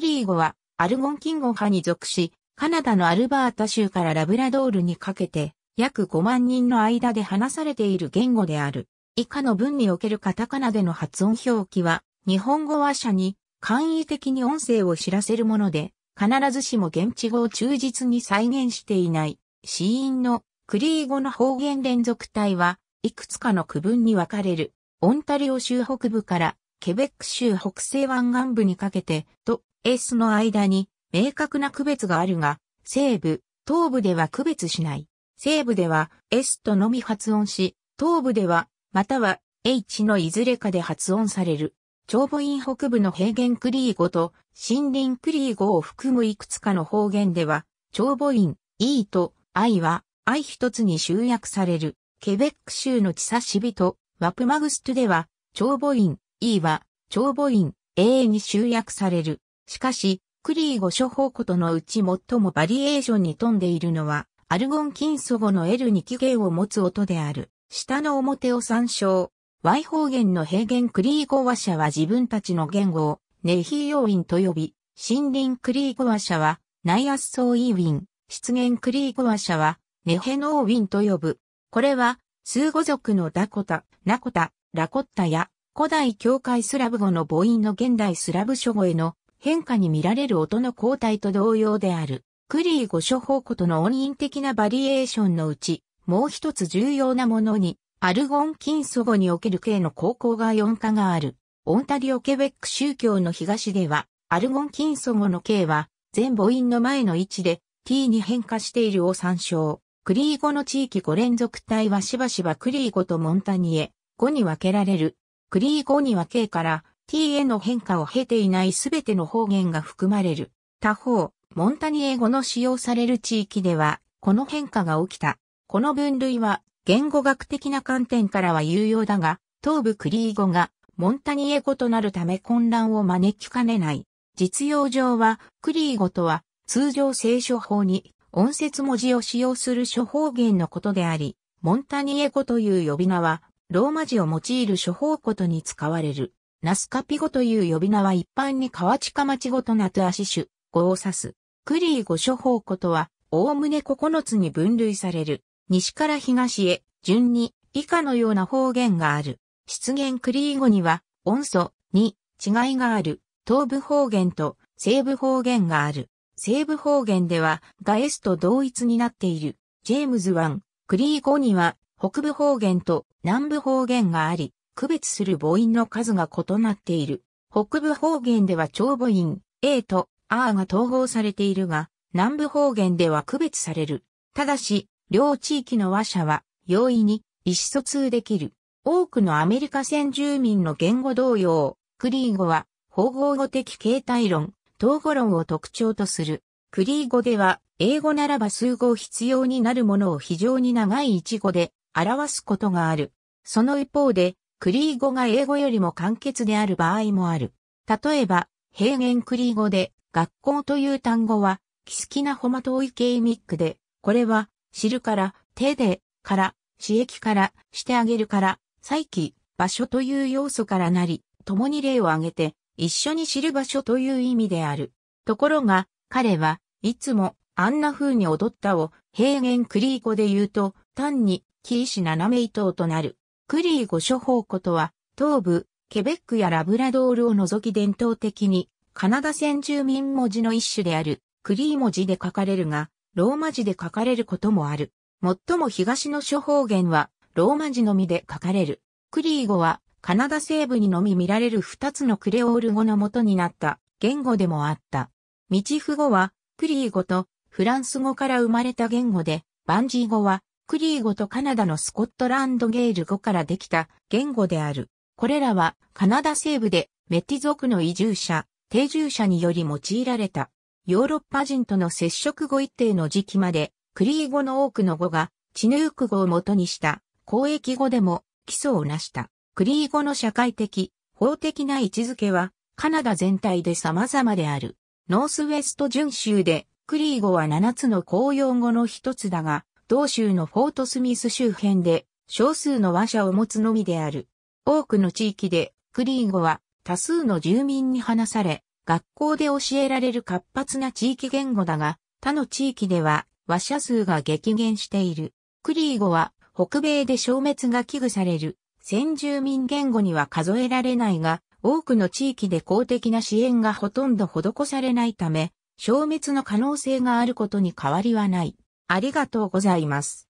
クリー語はアルゴンキンゴ派に属し、カナダのアルバータ州からラブラドールにかけて約5万人の間で話されている言語である。以下の文におけるカタカナでの発音表記は、日本語話者に簡易的に音声を知らせるもので、必ずしも現地語を忠実に再現していない。死因のクリー語の方言連続体は、いくつかの区分に分かれる。オンタリオ州北部からケベック州北西湾岸部にかけてと S の間に明確な区別があるが、西部、東部では区別しない。西部では S とのみ発音し、東部では、または H のいずれかで発音される。長母院北部の平原クリー語と森林クリー語を含むいくつかの方言では、長母院 E と I は I 一つに集約される。ケベック州のチサシビとワプマグストでは、長母院 E は長母院 A に集約される。しかし、クリー語諸方庫とのうち最もバリエーションに富んでいるのは、アルゴン金祖語の l に機限を持つ音である。下の表を参照。Y 方言の平原クリー語話者は自分たちの言語をネヒーィンと呼び、森林クリー語話者はナイアスソーイーウィン、湿原クリー語話者はネヘノーウィンと呼ぶ。これは、数語族のダコタ、ナコタ、ラコッタや古代教会スラブ語の母音の現代スラブ諸語への変化に見られる音の交代と同様である。クリー語処方庫との音韻的なバリエーションのうち、もう一つ重要なものに、アルゴン金祖語における K の高校が4科がある。オンタリオケベック宗教の東では、アルゴン金祖語の K は、全母音の前の位置で T に変化しているを参照。クリー語の地域5連続体はしばしばクリー語とモンタニエ、語に分けられる。クリー語には K から t への変化を経ていないすべての方言が含まれる。他方、モンタニエ語の使用される地域では、この変化が起きた。この分類は、言語学的な観点からは有用だが、東部クリー語がモンタニエ語となるため混乱を招きかねない。実用上は、クリー語とは、通常聖書法に音節文字を使用する諸方言のことであり、モンタニエ語という呼び名は、ローマ字を用いる諸方ことに使われる。ナスカピ語という呼び名は一般に河近町語とナトアシ種、語を指す。クリー語処方語とは、おおむね9つに分類される。西から東へ、順に、以下のような方言がある。出現クリー語には、音素に違いがある。東部方言と西部方言がある。西部方言ではガエスと同一になっている。ジェームズン、クリー語には北部方言と南部方言があり、区別する母音の数が異なっている。北部方言では長母音 A と R が統合されているが、南部方言では区別される。ただし、両地域の話者は容易に意思疎通できる。多くのアメリカ先住民の言語同様、クリー語は方合語的形態論、統合論を特徴とする。クリー語では、英語ならば数語必要になるものを非常に長い一語で表すことがある。その一方で、クリー語が英語よりも簡潔である場合もある。例えば、平原クリー語で、学校という単語は、キスキナホマトイケイミックで、これは、知るから、手で、から、刺激から、してあげるから、再起、場所という要素からなり、共に例を挙げて、一緒に知る場所という意味である。ところが、彼はいつも、あんな風に踊ったを、平原クリー語で言うと、単に、キーシナナメイトとなる。クリー語処方庫とは、東部、ケベックやラブラドールを除き伝統的に、カナダ先住民文字の一種である、クリー文字で書かれるが、ローマ字で書かれることもある。最も東の諸方言は、ローマ字のみで書かれる。クリー語は、カナダ西部にのみ見られる二つのクレオール語の元になった言語でもあった。ミチフ語は、クリー語とフランス語から生まれた言語で、バンジー語はクリー語とカナダのスコットランドゲール語からできた言語である。これらはカナダ西部でメティ族の移住者、定住者により用いられた。ヨーロッパ人との接触後一定の時期まで、クリー語の多くの語がチヌーク語を元にした交易語でも基礎を成した。クリー語の社会的、法的な位置づけはカナダ全体で様々である。ノースウェスト準州でクリー語は7つの公用語の一つだが、同州のフォートスミス周辺で少数の話者を持つのみである。多くの地域でクリー語は多数の住民に話され、学校で教えられる活発な地域言語だが、他の地域では話者数が激減している。クリー語は北米で消滅が危惧される。先住民言語には数えられないが、多くの地域で公的な支援がほとんど施されないため、消滅の可能性があることに変わりはない。ありがとうございます。